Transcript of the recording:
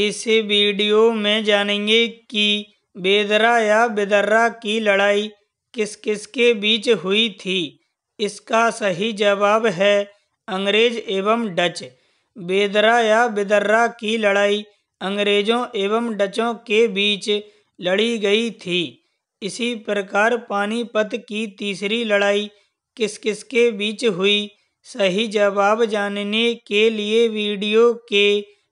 इस वीडियो में जानेंगे कि बेदरा या बेदर्रा की लड़ाई किस किस के बीच हुई थी इसका सही जवाब है अंग्रेज एवं डच बेदरा या बेदर्रा की लड़ाई अंग्रेजों एवं डचों के बीच लड़ी गई थी इसी प्रकार पानीपत की तीसरी लड़ाई किस किस के बीच हुई सही जवाब जानने के लिए वीडियो के